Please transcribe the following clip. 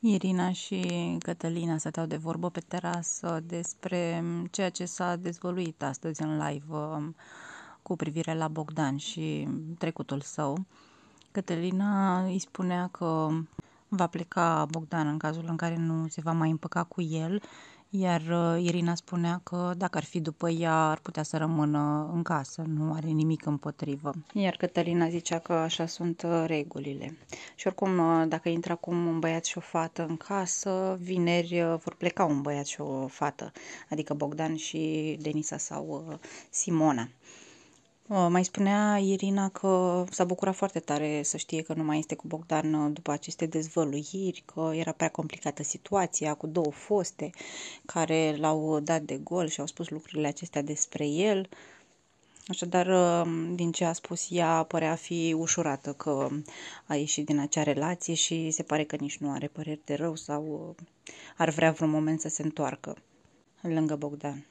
Irina și Cătălina stăteau de vorbă pe terasă despre ceea ce s-a dezvăluit astăzi în live um, cu privire la Bogdan și trecutul său. Cătălina îi spunea că va pleca Bogdan în cazul în care nu se va mai împăca cu el, iar uh, Irina spunea că dacă ar fi după ea, ar putea să rămână în casă, nu are nimic împotrivă. Iar Cătălina zicea că așa sunt uh, regulile. Și oricum, uh, dacă intră acum un băiat și o fată în casă, vineri vor pleca un băiat și o fată, adică Bogdan și Denisa sau Simona. Uh, mai spunea Irina că s-a bucurat foarte tare să știe că nu mai este cu Bogdan uh, după aceste dezvăluiri, că era prea complicată situația cu două foste care l-au dat de gol și au spus lucrurile acestea despre el. Așadar, uh, din ce a spus ea, părea fi ușurată că a ieșit din acea relație și se pare că nici nu are păreri de rău sau ar vrea vreun moment să se întoarcă lângă Bogdan.